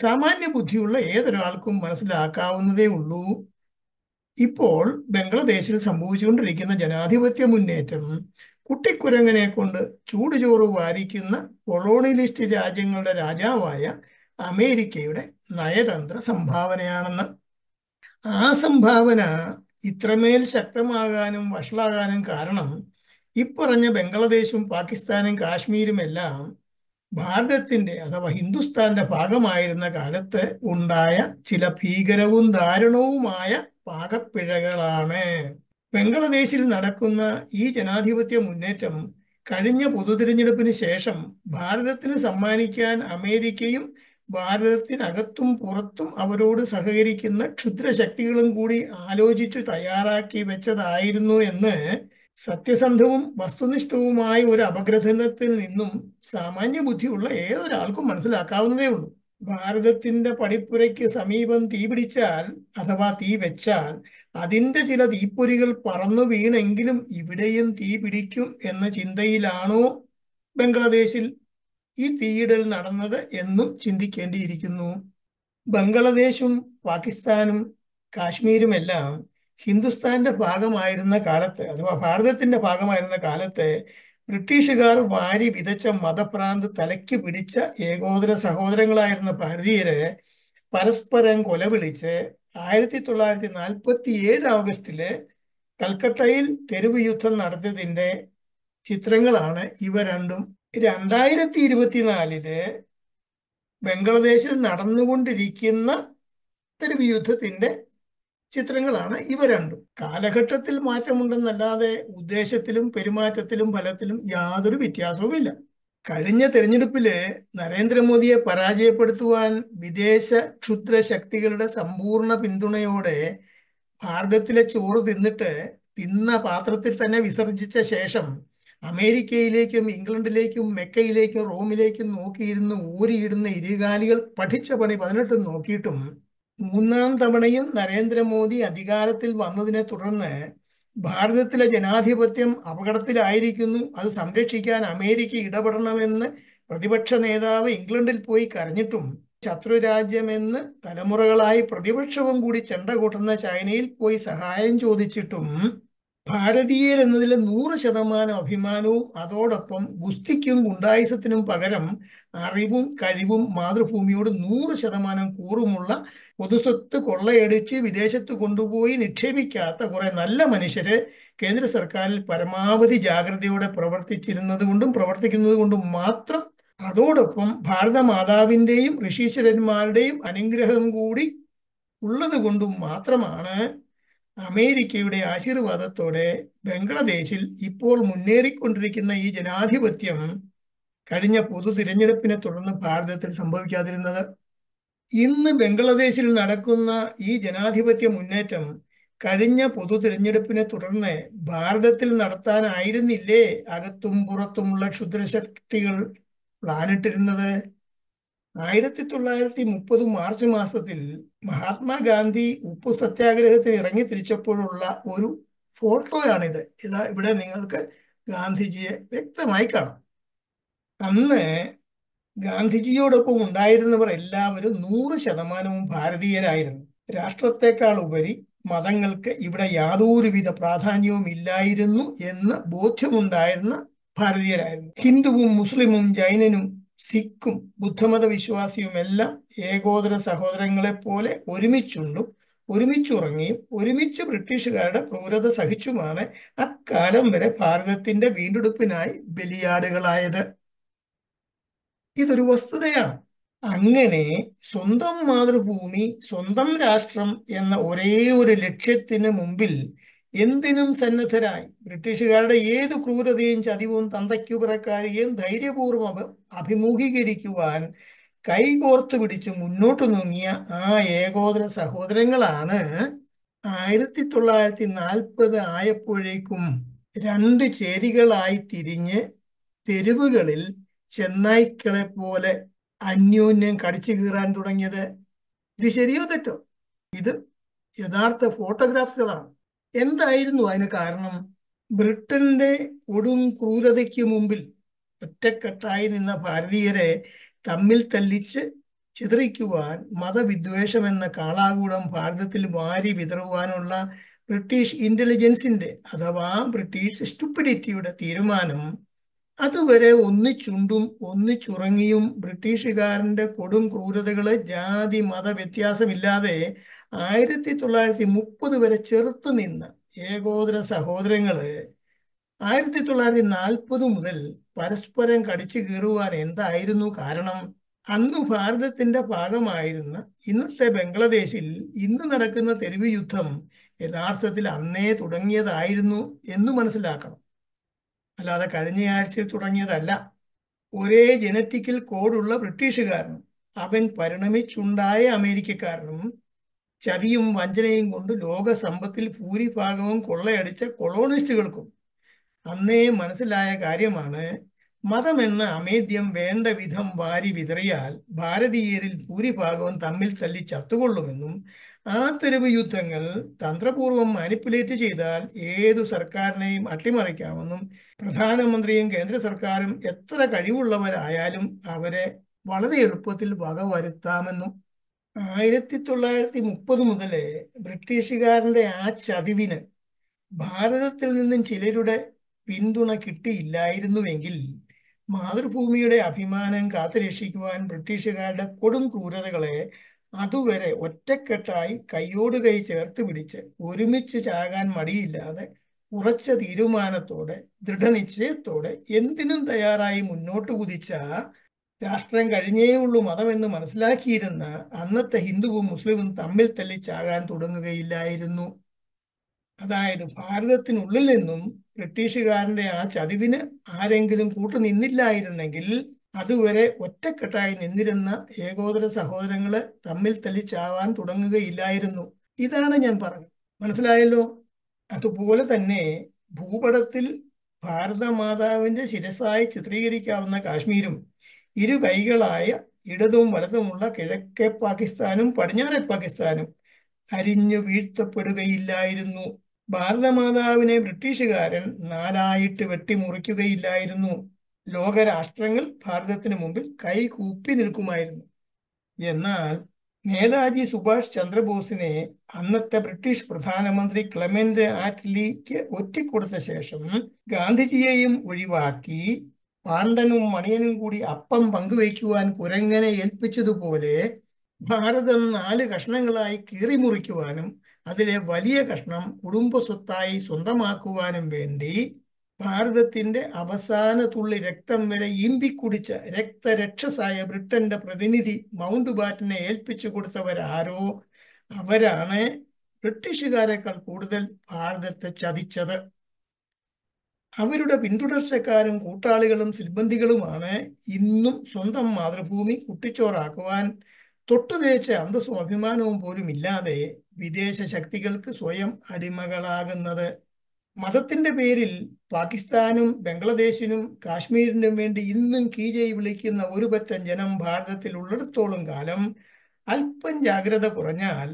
സാമാന്യ ബുദ്ധിയുള്ള ഏതൊരാൾക്കും മനസ്സിലാക്കാവുന്നതേ ഉള്ളൂ ഇപ്പോൾ ബംഗ്ലാദേശിൽ സംഭവിച്ചുകൊണ്ടിരിക്കുന്ന ജനാധിപത്യ മുന്നേറ്റം കുട്ടിക്കുരങ്ങനെ കൊണ്ട് ചൂടുചോറ് വാരിക്കുന്ന കൊളോണിയലിസ്റ്റ് രാജ്യങ്ങളുടെ രാജാവായ അമേരിക്കയുടെ നയതന്ത്ര സംഭാവനയാണെന്ന് ആ സംഭാവന ഇത്രമേൽ ശക്തമാകാനും വഷളാകാനും കാരണം ഇപ്പറഞ്ഞ ബംഗ്ലാദേശും പാകിസ്ഥാനും കാശ്മീരും എല്ലാം ഭാരതത്തിന്റെ അഥവാ ഹിന്ദുസ്ഥാന്റെ ഭാഗമായിരുന്ന കാലത്ത് ഉണ്ടായ ചില ഭീകരവും ദാരുണവുമായ പാകപ്പിഴകളാണ് ബംഗ്ലാദേശിൽ നടക്കുന്ന ഈ ജനാധിപത്യ മുന്നേറ്റം കഴിഞ്ഞ പൊതുതിരഞ്ഞെടുപ്പിന് ശേഷം ഭാരതത്തിന് സമ്മാനിക്കാൻ അമേരിക്കയും ഭാരതത്തിനകത്തും പുറത്തും അവരോട് സഹകരിക്കുന്ന ക്ഷുദ്രശക്തികളും കൂടി ആലോചിച്ചു തയ്യാറാക്കി വെച്ചതായിരുന്നു എന്ന് സത്യസന്ധവും വസ്തുനിഷ്ഠവുമായ ഒരു അപഗ്രഥനത്തിൽ നിന്നും സാമാന്യ ബുദ്ധിയുള്ള ഏതൊരാൾക്കും മനസ്സിലാക്കാവുന്നതേ ഉള്ളൂ ഭാരതത്തിന്റെ പടിപ്പുരയ്ക്ക് സമീപം തീ പിടിച്ചാൽ അഥവാ തീ വെച്ചാൽ അതിന്റെ ചില തീപ്പൊരികൾ പറന്നു വീണെങ്കിലും ഇവിടെയും തീ പിടിക്കും എന്ന ചിന്തയിലാണോ ബംഗ്ലാദേശിൽ ഈ തീയിടൽ നടന്നത് എന്നും ചിന്തിക്കേണ്ടിയിരിക്കുന്നു ബംഗ്ലാദേശും പാകിസ്ഥാനും കാശ്മീരുമെല്ലാം ഹിന്ദുസ്ഥാന്റെ ഭാഗമായിരുന്ന കാലത്ത് അഥവാ ഭാരതത്തിന്റെ ഭാഗമായിരുന്ന കാലത്ത് ബ്രിട്ടീഷുകാർ വാരി വിതച്ച മതഭ്രാന്ത് തലയ്ക്ക് പിടിച്ച ഏകോദര സഹോദരങ്ങളായിരുന്ന ഭാരതീയരെ പരസ്പരം കൊലവിളിച്ച് ആയിരത്തി തൊള്ളായിരത്തി നാൽപ്പത്തി ഏഴ് ഓഗസ്റ്റില് കൽക്കട്ടയിൽ തെരുവ് യുദ്ധം നടത്തിയതിൻ്റെ ചിത്രങ്ങളാണ് ഇവ രണ്ടും രണ്ടായിരത്തി ഇരുപത്തിനാലില് ബംഗ്ലാദേശിൽ നടന്നുകൊണ്ടിരിക്കുന്ന തെരുവ് യുദ്ധത്തിൻ്റെ ചിത്രങ്ങളാണ് ഇവ രണ്ടും കാലഘട്ടത്തിൽ മാറ്റമുണ്ടെന്നല്ലാതെ ഉദ്ദേശത്തിലും പെരുമാറ്റത്തിലും ഫലത്തിലും യാതൊരു വ്യത്യാസവുമില്ല കഴിഞ്ഞ തെരഞ്ഞെടുപ്പില് നരേന്ദ്രമോദിയെ പരാജയപ്പെടുത്തുവാൻ വിദേശ ക്ഷുദ്ര ശക്തികളുടെ സമ്പൂർണ്ണ പിന്തുണയോടെ ഭാരതത്തിലെ ചോറ് തിന്നിട്ട് തിന്ന പാത്രത്തിൽ തന്നെ വിസർജിച്ച ശേഷം അമേരിക്കയിലേക്കും ഇംഗ്ലണ്ടിലേക്കും മെക്കയിലേക്കും റോമിലേക്കും നോക്കിയിരുന്ന് ഊരിയിടുന്ന ഇരുകാലികൾ പഠിച്ച പണി പതിനെട്ടും നോക്കിയിട്ടും മൂന്നാം തവണയും നരേന്ദ്രമോദി അധികാരത്തിൽ വന്നതിനെ തുടർന്ന് ഭാരതത്തിലെ ജനാധിപത്യം അപകടത്തിലായിരിക്കുന്നു അത് സംരക്ഷിക്കാൻ അമേരിക്ക ഇടപെടണമെന്ന് പ്രതിപക്ഷ നേതാവ് ഇംഗ്ലണ്ടിൽ പോയി കരഞ്ഞിട്ടും ശത്രുരാജ്യമെന്ന് തലമുറകളായി പ്രതിപക്ഷവും കൂടി ചെണ്ട കൂട്ടുന്ന ചൈനയിൽ പോയി സഹായം ചോദിച്ചിട്ടും ഭാരതീയർ എന്നതിലെ നൂറ് ശതമാനം അഭിമാനവും അതോടൊപ്പം ഗുസ്തിക്കും ഗുണ്ടായുസത്തിനും പകരം അറിവും കഴിവും മാതൃഭൂമിയോട് നൂറ് ശതമാനം കൂറുമുള്ള പൊതുസ്വത്ത് കൊള്ളയടിച്ച് വിദേശത്ത് കൊണ്ടുപോയി നിക്ഷേപിക്കാത്ത കുറെ നല്ല മനുഷ്യര് കേന്ദ്ര സർക്കാരിൽ പരമാവധി ജാഗ്രതയോടെ പ്രവർത്തിച്ചിരുന്നത് കൊണ്ടും പ്രവർത്തിക്കുന്നത് കൊണ്ടും മാത്രം അതോടൊപ്പം ഭാരതമാതാവിൻ്റെയും ഋഷീശ്വരന്മാരുടെയും അനുഗ്രഹം കൂടി ഉള്ളത് കൊണ്ടും മാത്രമാണ് അമേരിക്കയുടെ ആശീർവാദത്തോടെ ബംഗ്ലാദേശിൽ ഇപ്പോൾ മുന്നേറിക്കൊണ്ടിരിക്കുന്ന ഈ ജനാധിപത്യം കഴിഞ്ഞ പൊതു തിരഞ്ഞെടുപ്പിനെ തുടർന്ന് ഭാരതത്തിൽ സംഭവിക്കാതിരുന്നത് ഇന്ന് ബംഗ്ലാദേശിൽ നടക്കുന്ന ഈ ജനാധിപത്യ മുന്നേറ്റം കഴിഞ്ഞ പൊതു തിരഞ്ഞെടുപ്പിനെ തുടർന്ന് ഭാരതത്തിൽ നടത്താനായിരുന്നില്ലേ അകത്തും പുറത്തുമുള്ള ക്ഷുദ്രശക്തികൾ പ്ലാനിട്ടിരുന്നത് ആയിരത്തി തൊള്ളായിരത്തി മുപ്പത് മാർച്ച് മാസത്തിൽ മഹാത്മാഗാന്ധി ഉപ്പ് സത്യാഗ്രഹത്തിന് ഇറങ്ങി തിരിച്ചപ്പോഴുള്ള ഒരു ഫോട്ടോയാണിത് ഇതാ ഇവിടെ നിങ്ങൾക്ക് ഗാന്ധിജിയെ വ്യക്തമായി കാണാം അന്ന് ഗാന്ധിജിയോടൊപ്പം ഉണ്ടായിരുന്നവർ എല്ലാവരും നൂറ് ശതമാനവും ഭാരതീയരായിരുന്നു രാഷ്ട്രത്തെക്കാൾ ഉപരി മതങ്ങൾക്ക് ഇവിടെ യാതൊരുവിധ പ്രാധാന്യവും ഇല്ലായിരുന്നു എന്ന് ബോധ്യമുണ്ടായിരുന്ന ഭാരതീയരായിരുന്നു ഹിന്ദുവും മുസ്ലിമും ജൈനനും സിഖും ബുദ്ധമത വിശ്വാസിയും എല്ലാം ഏകോദര സഹോദരങ്ങളെ പോലെ ഒരുമിച്ചുണ്ടും ഒരുമിച്ചുറങ്ങിയും ഒരുമിച്ച് ബ്രിട്ടീഷുകാരുടെ ക്രൂരത സഹിച്ചുമാണ് അക്കാലം വരെ ഭാരതത്തിന്റെ വീണ്ടെടുപ്പിനായി ബലിയാടുകളായത് ഇതൊരു വസ്തുതയാണ് അങ്ങനെ സ്വന്തം മാതൃഭൂമി സ്വന്തം രാഷ്ട്രം എന്ന ഒരേ ഒരു ലക്ഷ്യത്തിന് മുമ്പിൽ എന്തിനും സന്നദ്ധരായി ബ്രിട്ടീഷുകാരുടെ ഏത് ക്രൂരതയും ചതിവും തന്തയ്ക്കു പിറക്കാഴിയും ധൈര്യപൂർവ്വം അഭിമുഖീകരിക്കുവാൻ കൈകോർത്തു പിടിച്ച് മുന്നോട്ട് നീങ്ങിയ ആ ഏകോദര സഹോദരങ്ങളാണ് ആയിരത്തി തൊള്ളായിരത്തി നാൽപ്പത് ആയപ്പോഴേക്കും രണ്ട് ചേരികളായി തിരിഞ്ഞ് തെരുവുകളിൽ ചെന്നായ്ക്കളെ പോലെ അന്യോന്യം കടിച്ചു കീറാൻ തുടങ്ങിയത് ഇത് ശരിയോ തെറ്റോ ഇത് യഥാർത്ഥ ഫോട്ടോഗ്രാഫ്സുകളാണ് എന്തായിരുന്നു അതിന് കാരണം ബ്രിട്ടന്റെ കൊടും ക്രൂരതയ്ക്ക് മുമ്പിൽ ഒറ്റക്കെട്ടായി നിന്ന ഭാരതീയരെ തമ്മിൽ തല്ലിച്ച് ചിതറിക്കുവാൻ മതവിദ്വേഷം എന്ന കാളാകൂടം ഭാരതത്തിൽ വാരി വിതറുവാനുള്ള ബ്രിട്ടീഷ് ഇന്റലിജൻസിന്റെ അഥവാ ബ്രിട്ടീഷ് സ്റ്റുപ്പിഡിറ്റിയുടെ തീരുമാനം അതുവരെ ഒന്നിച്ചുണ്ടും ഒന്നിച്ചുറങ്ങിയും ബ്രിട്ടീഷുകാരൻ്റെ കൊടും ക്രൂരതകളെ ജാതി മത വ്യത്യാസമില്ലാതെ ആയിരത്തി തൊള്ളായിരത്തി മുപ്പത് വരെ ചെറുത്തു നിന്ന് ഏകോദര സഹോദരങ്ങള് ആയിരത്തി തൊള്ളായിരത്തി നാൽപ്പത് മുതൽ പരസ്പരം കടിച്ചു കീറുവാൻ എന്തായിരുന്നു കാരണം അന്ന് ഭാരതത്തിന്റെ ഭാഗമായിരുന്ന ഇന്നത്തെ ബംഗ്ലാദേശിൽ ഇന്ന് നടക്കുന്ന തെരുവ് യുദ്ധം യഥാർത്ഥത്തിൽ അന്നേ തുടങ്ങിയതായിരുന്നു എന്ന് മനസ്സിലാക്കണം അല്ലാതെ കഴിഞ്ഞയാഴ്ച തുടങ്ങിയതല്ല ഒരേ ജനറ്റിക്കൽ കോഡുള്ള ബ്രിട്ടീഷുകാരനും അവൻ പരിണമിച്ചുണ്ടായ അമേരിക്കക്കാരനും ചതിയും വഞ്ചനയും കൊണ്ട് ലോക സമ്പത്തിൽ ഭൂരിഭാഗവും കൊള്ളയടിച്ച കൊളോണിസ്റ്റുകൾക്കും അന്നേ മനസ്സിലായ കാര്യമാണ് മതമെന്ന അമേദ്യം വേണ്ട വിധം വാരി വിതറിയാൽ ഭാരതീയരിൽ ഭൂരിഭാഗവും തമ്മിൽ തല്ലി ചത്തുകൊള്ളുമെന്നും ആ തെരുവ് യുദ്ധങ്ങൾ തന്ത്രപൂർവ്വം മാനിപ്പുലേറ്റ് ചെയ്താൽ ഏതു സർക്കാരിനെയും അട്ടിമറിക്കാമെന്നും പ്രധാനമന്ത്രിയും കേന്ദ്ര സർക്കാരും എത്ര കഴിവുള്ളവരായാലും അവരെ വളരെ എളുപ്പത്തിൽ വക വരുത്താമെന്നും ആയിരത്തി തൊള്ളായിരത്തി മുപ്പത് മുതലേ ബ്രിട്ടീഷുകാരൻ്റെ ആ ചതിവിന് ഭാരതത്തിൽ നിന്നും ചിലരുടെ പിന്തുണ കിട്ടിയില്ലായിരുന്നുവെങ്കിൽ മാതൃഭൂമിയുടെ അഭിമാനം കാത്തുരക്ഷിക്കുവാൻ ബ്രിട്ടീഷുകാരുടെ കൊടും ക്രൂരതകളെ അതുവരെ ഒറ്റക്കെട്ടായി കൈയോട് കൈ ചേർത്ത് പിടിച്ച് ഒരുമിച്ച് ചാകാൻ മടിയില്ലാതെ ഉറച്ച തീരുമാനത്തോടെ ദൃഢനിശ്ചയത്തോടെ എന്തിനും തയ്യാറായി മുന്നോട്ട് കുതിച്ച രാഷ്ട്രം കഴിഞ്ഞേ ഉള്ളൂ മതമെന്ന് മനസ്സിലാക്കിയിരുന്ന അന്നത്തെ ഹിന്ദുവും മുസ്ലിമും തമ്മിൽ തല്ലിച്ചാകാൻ തുടങ്ങുകയില്ലായിരുന്നു അതായത് ഭാരതത്തിനുള്ളിൽ നിന്നും ബ്രിട്ടീഷുകാരന്റെ ആ ചതിവിന് ആരെങ്കിലും കൂട്ടു നിന്നില്ലായിരുന്നെങ്കിൽ അതുവരെ ഒറ്റക്കെട്ടായി നിന്നിരുന്ന ഏകോദര സഹോദരങ്ങള് തമ്മിൽ തല്ലിച്ചാവാൻ തുടങ്ങുകയില്ലായിരുന്നു ഇതാണ് ഞാൻ പറഞ്ഞത് മനസ്സിലായല്ലോ അതുപോലെ തന്നെ ഭൂപടത്തിൽ ഭാരതമാതാവിന്റെ ശിരസായി ചിത്രീകരിക്കാവുന്ന കാശ്മീരും ഇരു കൈകളായ ഇടതും വലതുമുള്ള കിഴക്കേ പാകിസ്ഥാനും പടിഞ്ഞാറേ പാകിസ്ഥാനും അരിഞ്ഞു വീഴ്ത്തപ്പെടുകയില്ലായിരുന്നു ഭാരതമാതാവിനെ ബ്രിട്ടീഷുകാരൻ നാലായിട്ട് വെട്ടിമുറിക്കുകയില്ലായിരുന്നു ലോകരാഷ്ട്രങ്ങൾ ഭാരതത്തിന് മുമ്പിൽ കൈ കൂപ്പി നിൽക്കുമായിരുന്നു എന്നാൽ നേതാജി സുഭാഷ് ചന്ദ്രബോസിനെ അന്നത്തെ ബ്രിട്ടീഷ് പ്രധാനമന്ത്രി ക്ലെമന്റ് ആറ്റ്ലിക്ക് ഒറ്റിക്കൊടുത്ത ശേഷം ഗാന്ധിജിയെയും ഒഴിവാക്കി പാണ്ഡനും മണിയനും കൂടി അപ്പം പങ്കുവയ്ക്കുവാൻ കുരങ്ങനെ ഏൽപ്പിച്ചതുപോലെ ഭാരതം നാല് കഷ്ണങ്ങളായി കീറിമുറിക്കുവാനും അതിലെ വലിയ കഷ്ണം കുടുംബ സ്വത്തായി സ്വന്തമാക്കുവാനും വേണ്ടി ഭാരതത്തിന്റെ അവസാന തുള്ളി രക്തം വരെ ഇമ്പിക്കുടിച്ച രക്തരക്ഷസായ ബ്രിട്ടന്റെ പ്രതിനിധി മൗണ്ട് ബാറ്റിനെ ഏൽപ്പിച്ചു കൊടുത്തവരാരോ അവരാണ് ബ്രിട്ടീഷുകാരെക്കാൾ കൂടുതൽ ഭാരതത്തെ ചതിച്ചത് അവരുടെ പിന്തുടർച്ചക്കാരും കൂട്ടാളികളും സിൽബന്ധികളുമാണ് ഇന്നും സ്വന്തം മാതൃഭൂമി കുട്ടിച്ചോറാക്കുവാൻ തൊട്ടുതേച്ച അന്തസ്സും അഭിമാനവും പോലും ഇല്ലാതെ വിദേശ ശക്തികൾക്ക് സ്വയം അടിമകളാകുന്നത് മതത്തിന്റെ പേരിൽ പാകിസ്ഥാനും ബംഗ്ലാദേശിനും കാശ്മീരിനും വേണ്ടി ഇന്നും കീജയി വിളിക്കുന്ന ഒരു പറ്റം ജനം ഭാരതത്തിൽ ഉള്ളിടത്തോളം കാലം അല്പം ജാഗ്രത കുറഞ്ഞാൽ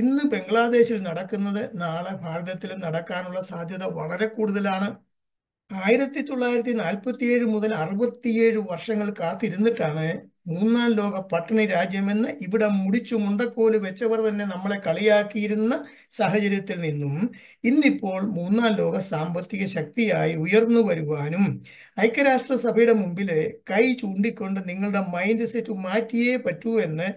ഇന്ന് ബംഗ്ലാദേശിൽ നടക്കുന്നത് നാളെ ഭാരതത്തിൽ നടക്കാനുള്ള സാധ്യത വളരെ കൂടുതലാണ് ആയിരത്തി തൊള്ളായിരത്തി നാൽപ്പത്തിയേഴ് മുതൽ അറുപത്തിയേഴ് വർഷങ്ങൾ കാത്തിരുന്നിട്ടാണ് മൂന്നാം ലോക പട്ടിണി രാജ്യമെന്ന് ഇവിടെ മുടിച്ചു മുണ്ടക്കോല് വെച്ചവർ തന്നെ നമ്മളെ കളിയാക്കിയിരുന്ന സാഹചര്യത്തിൽ നിന്നും ഇന്നിപ്പോൾ മൂന്നാം ലോക സാമ്പത്തിക ശക്തിയായി ഉയർന്നു വരുവാനും ഐക്യരാഷ്ട്രസഭയുടെ മുമ്പില് കൈ ചൂണ്ടിക്കൊണ്ട് നിങ്ങളുടെ മൈൻഡ് സെറ്റ് മാറ്റിയേ പറ്റൂ എന്ന്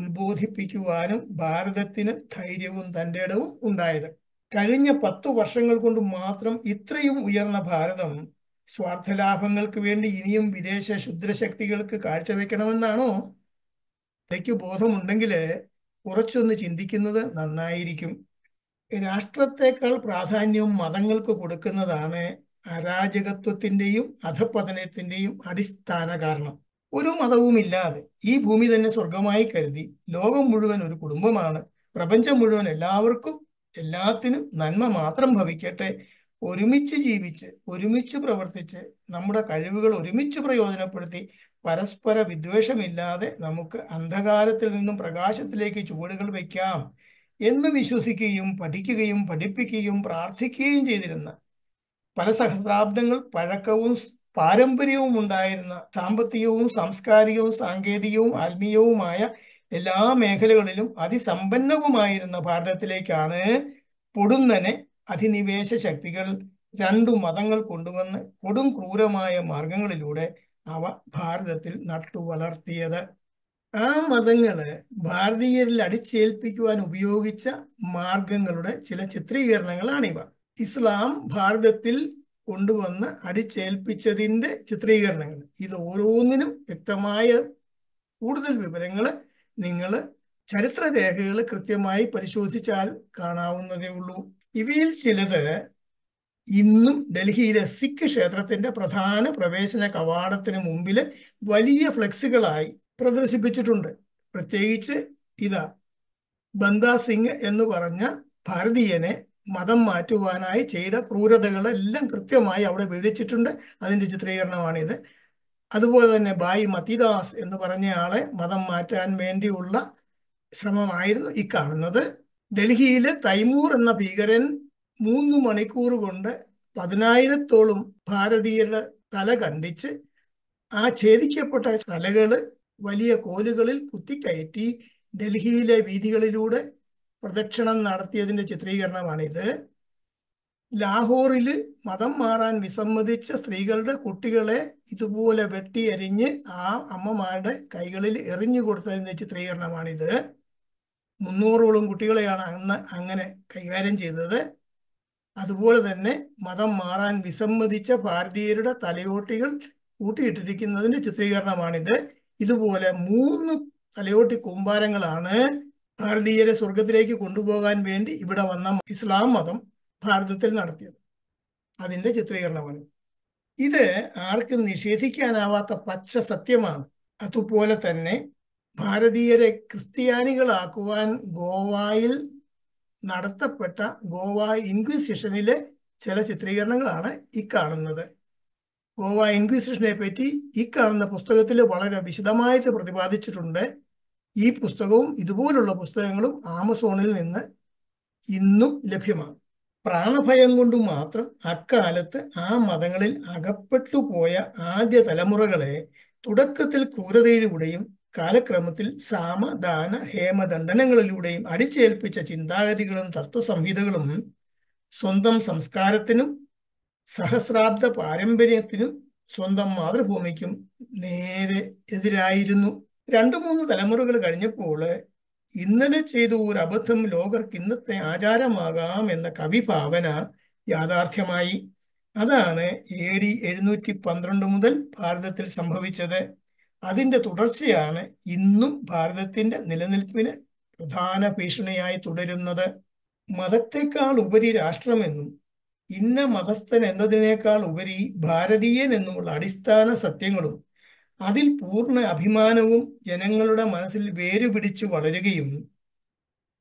ഉത്ബോധിപ്പിക്കുവാനും ഭാരതത്തിന് ധൈര്യവും തൻ്റെ ഇടവും ഉണ്ടായത് കഴിഞ്ഞ പത്തു വർഷങ്ങൾ കൊണ്ട് മാത്രം ഇത്രയും ഉയർന്ന ഭാരതം സ്വാർത്ഥലാഭങ്ങൾക്ക് വേണ്ടി ഇനിയും വിദേശ ക്ഷുദ്രശക്തികൾക്ക് കാഴ്ചവെക്കണമെന്നാണോ തയ്ക്ക് ബോധമുണ്ടെങ്കിൽ കുറച്ചൊന്ന് ചിന്തിക്കുന്നത് നന്നായിരിക്കും രാഷ്ട്രത്തെക്കാൾ പ്രാധാന്യം മതങ്ങൾക്ക് കൊടുക്കുന്നതാണ് അരാജകത്വത്തിൻ്റെയും അധപ്പതനത്തിൻ്റെയും അടിസ്ഥാന കാരണം ഒരു മതവുമില്ലാതെ ഈ ഭൂമി തന്നെ സ്വർഗമായി കരുതി ലോകം മുഴുവൻ ഒരു കുടുംബമാണ് പ്രപഞ്ചം മുഴുവൻ എല്ലാവർക്കും എല്ലാത്തിനും നന്മ മാത്രം ഭവിക്കട്ടെ ഒരുമിച്ച് ജീവിച്ച് ഒരുമിച്ച് പ്രവർത്തിച്ച് നമ്മുടെ കഴിവുകൾ ഒരുമിച്ച് പ്രയോജനപ്പെടുത്തി പരസ്പര വിദ്വേഷമില്ലാതെ നമുക്ക് അന്ധകാരത്തിൽ നിന്നും പ്രകാശത്തിലേക്ക് ചുവടുകൾ വയ്ക്കാം എന്ന് വിശ്വസിക്കുകയും പഠിക്കുകയും പഠിപ്പിക്കുകയും പ്രാർത്ഥിക്കുകയും ചെയ്തിരുന്ന പല സഹസ്രാബ്ദങ്ങൾ പഴക്കവും പാരമ്പര്യവും ഉണ്ടായിരുന്ന സാമ്പത്തികവും സാംസ്കാരികവും സാങ്കേതികവും ആത്മീയവുമായ എല്ലാ മേഖലകളിലും അതിസമ്പന്നവുമായിരുന്ന ഭാരതത്തിലേക്കാണ് പൊടുന്നനെ അധിനിവേശ ശക്തികൾ രണ്ടു മതങ്ങൾ കൊണ്ടുവന്ന് കൊടും ക്രൂരമായ മാർഗങ്ങളിലൂടെ അവ ഭാരതത്തിൽ നട്ടു വളർത്തിയത് ആ മതങ്ങള് ഭാരതീയരിൽ അടിച്ചേൽപ്പിക്കുവാൻ ഉപയോഗിച്ച മാർഗങ്ങളുടെ ചില ചിത്രീകരണങ്ങളാണിവ ഇസ്ലാം ഭാരതത്തിൽ കൊണ്ടുവന്ന് അടിച്ചേൽപ്പിച്ചതിൻ്റെ ചിത്രീകരണങ്ങൾ ഇത് ഓരോന്നിനും വ്യക്തമായ കൂടുതൽ വിവരങ്ങൾ നിങ്ങൾ ചരിത്ര രേഖകൾ കൃത്യമായി പരിശോധിച്ചാൽ കാണാവുന്നതേ ഉള്ളൂ ഇവയിൽ ചിലത് ഇന്നും ഡൽഹിയിലെ സിഖ് ക്ഷേത്രത്തിന്റെ പ്രധാന പ്രവേശന കവാടത്തിന് മുമ്പിൽ വലിയ ഫ്ലെക്സുകളായി പ്രദർശിപ്പിച്ചിട്ടുണ്ട് പ്രത്യേകിച്ച് ഇതാ ബന്ദാ സിംഗ് എന്ന് പറഞ്ഞ ഭാരതീയനെ മതം മാറ്റുവാനായി ചെയ്ത ക്രൂരതകളെല്ലാം കൃത്യമായി അവിടെ വിവരിച്ചിട്ടുണ്ട് അതിന്റെ ചിത്രീകരണമാണിത് അതുപോലെ തന്നെ ബായി മതിദാസ് എന്ന് പറഞ്ഞയാളെ മതം മാറ്റാൻ വേണ്ടിയുള്ള ശ്രമമായിരുന്നു ഈ കാണുന്നത് ഡൽഹിയിലെ തൈമൂർ എന്ന ഭീകരൻ മൂന്ന് മണിക്കൂർ കൊണ്ട് പതിനായിരത്തോളം ഭാരതീയരുടെ തല കണ്ടിച്ച് ആ ഛേദിക്കപ്പെട്ട തലകൾ വലിയ കോലുകളിൽ കുത്തിക്കയറ്റി ഡൽഹിയിലെ വീതികളിലൂടെ പ്രദക്ഷിണം നടത്തിയതിൻ്റെ ചിത്രീകരണമാണിത് ലാഹോറിൽ മതം മാറാൻ വിസമ്മതിച്ച സ്ത്രീകളുടെ കുട്ടികളെ ഇതുപോലെ വെട്ടിയരിഞ്ഞ് ആ അമ്മമാരുടെ കൈകളിൽ എറിഞ്ഞു കൊടുത്തതിൻ്റെ ചിത്രീകരണമാണിത് മുന്നൂറോളം കുട്ടികളെയാണ് അന്ന് അങ്ങനെ കൈകാര്യം ചെയ്തത് അതുപോലെ തന്നെ മതം മാറാൻ വിസമ്മതിച്ച ഭാരതീയരുടെ തലയോട്ടികൾ കൂട്ടിയിട്ടിരിക്കുന്നതിന്റെ ചിത്രീകരണമാണിത് ഇതുപോലെ മൂന്ന് തലയോട്ടി കൂമ്പാരങ്ങളാണ് ഭാരതീയരെ സ്വർഗത്തിലേക്ക് കൊണ്ടുപോകാൻ വേണ്ടി ഇവിടെ വന്ന ഇസ്ലാം മതം ഭാരതത്തിൽ നടത്തിയത് അതിന്റെ ചിത്രീകരണമാണ് ഇത് ആർക്കും നിഷേധിക്കാനാവാത്ത പച്ച സത്യമാണ് അതുപോലെ തന്നെ ഭാരതീയരെ ക്രിസ്ത്യാനികളാക്കുവാൻ ഗോവായിൽ നടത്തപ്പെട്ട ഗോവ ഇൻക്വിസിഷനിലെ ചില ചിത്രീകരണങ്ങളാണ് ഈ കാണുന്നത് ഗോവ ഇൻക്വിസിഷനെ പറ്റി ഈ കാണുന്ന പുസ്തകത്തിൽ വളരെ വിശദമായിട്ട് പ്രതിപാദിച്ചിട്ടുണ്ട് ഈ പുസ്തകവും ഇതുപോലുള്ള പുസ്തകങ്ങളും ആമസോണിൽ നിന്ന് ഇന്നും ലഭ്യമാണ് പ്രാണഭയം കൊണ്ട് മാത്രം അക്കാലത്ത് ആ മതങ്ങളിൽ അകപ്പെട്ടു പോയ ആദ്യ തലമുറകളെ തുടക്കത്തിൽ ക്രൂരതയിലൂടെയും കാലക്രമത്തിൽ സാമ ദാന ഹേമദണ്ഡനങ്ങളിലൂടെയും അടിച്ചേൽപ്പിച്ച ചിന്താഗതികളും തത്വസംഹിതകളും സ്വന്തം സംസ്കാരത്തിനും സഹസ്രാബ്ദ പാരമ്പര്യത്തിനും സ്വന്തം മാതൃഭൂമിക്കും നേരെ എതിരായിരുന്നു രണ്ടു മൂന്ന് തലമുറകൾ കഴിഞ്ഞപ്പോൾ ഇന്നലെ ചെയ്ത ഒരു അബദ്ധം ലോകർക്ക് ഇന്നത്തെ ആചാരമാകാം എന്ന കവിഭാവന യാഥാർത്ഥ്യമായി അതാണ് എ ഡി എഴുന്നൂറ്റി പന്ത്രണ്ട് മുതൽ ഭാരതത്തിൽ സംഭവിച്ചത് അതിൻ്റെ തുടർച്ചയാണ് ഇന്നും ഭാരതത്തിൻ്റെ നിലനിൽപ്പിന് പ്രധാന ഭീഷണിയായി തുടരുന്നത് മതത്തെക്കാൾ ഉപരി രാഷ്ട്രമെന്നും ഇന്ന മതസ്ഥൻ എന്നതിനേക്കാൾ ഉപരി ഭാരതീയൻ എന്നുമുള്ള അടിസ്ഥാന സത്യങ്ങളും അതിൽ പൂർണ്ണ അഭിമാനവും ജനങ്ങളുടെ മനസ്സിൽ വേരുപിടിച്ചു വളരുകയും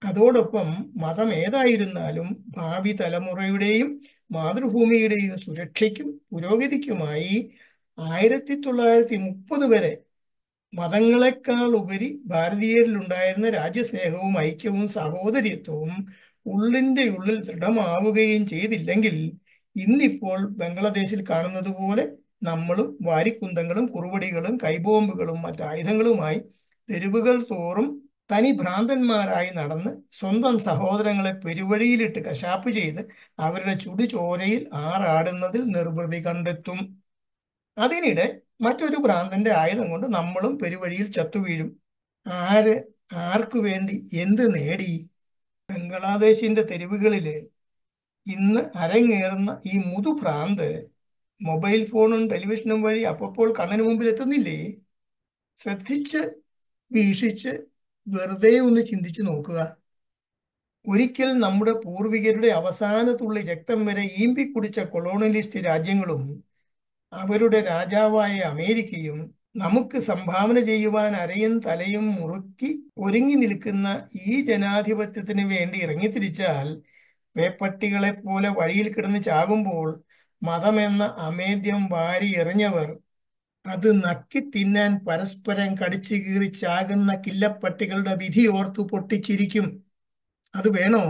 അതോടൊപ്പം മതം ഏതായിരുന്നാലും ഭാവി തലമുറയുടെയും മാതൃഭൂമിയുടെയും സുരക്ഷയ്ക്കും പുരോഗതിക്കുമായി ആയിരത്തി തൊള്ളായിരത്തി മുപ്പത് വരെ മതങ്ങളെക്കാൾ ഉപരി ഉണ്ടായിരുന്ന രാജ്യസ്നേഹവും ഐക്യവും സഹോദര്യത്വവും ഉള്ളിൻ്റെ ഉള്ളിൽ ദൃഢമാവുകയും ചെയ്തില്ലെങ്കിൽ ഇന്നിപ്പോൾ ബംഗ്ലാദേശിൽ കാണുന്നത് പോലെ നമ്മളും വാരിക്കുന്തങ്ങളും കുറുവടികളും കൈബോംബുകളും മറ്റു ആയുധങ്ങളുമായി തെരുവുകൾ തോറും തനി ഭ്രാന്തന്മാരായി നടന്ന് സ്വന്തം സഹോദരങ്ങളെ പെരുവഴിയിലിട്ട് കശാപ്പ് ചെയ്ത് അവരുടെ ചുടുചോരയിൽ ആറാടുന്നതിൽ നിർവൃതി കണ്ടെത്തും അതിനിടെ മറ്റൊരു ഭ്രാന്തന്റെ ആയുധം കൊണ്ട് നമ്മളും പെരുവഴിയിൽ ചത്തുവീഴും ആര് ആർക്കു വേണ്ടി എന്ത് നേടി ബംഗ്ലാദേശിന്റെ തെരുവുകളിൽ ഇന്ന് അരങ്ങേറുന്ന ഈ മുതുഭ്രാന്ത് മൊബൈൽ ഫോണും ടെലിവിഷനും വഴി അപ്പോൾ കണ്ണിന് മുമ്പിൽ എത്തുന്നില്ലേ ശ്രദ്ധിച്ച് വീക്ഷിച്ച് വെറുതെ ഒന്ന് ചിന്തിച്ചു നോക്കുക ഒരിക്കൽ നമ്മുടെ പൂർവികരുടെ അവസാനത്തുള്ള രക്തം വരെ ഈമ്പി കുടിച്ച കൊളോണിയലിസ്റ്റ് രാജ്യങ്ങളും അവരുടെ രാജാവായ അമേരിക്കയും നമുക്ക് സംഭാവന ചെയ്യുവാൻ അരയും തലയും മുറുക്കി ഒരുങ്ങി നിൽക്കുന്ന ഈ ജനാധിപത്യത്തിന് വേണ്ടി ഇറങ്ങിത്തിരിച്ചാൽ വേപ്പട്ടികളെ പോലെ വഴിയിൽ കിടന്ന് ചാകുമ്പോൾ മതമെന്ന അമേദ്യം വാരി എറിഞ്ഞവർ അത് നക്കി തിന്നാൻ പരസ്പരം കടിച്ചു കീറി ചാകുന്ന കില്ലപ്പട്ടികളുടെ വിധി ഓർത്തു പൊട്ടിച്ചിരിക്കും അത് വേണോ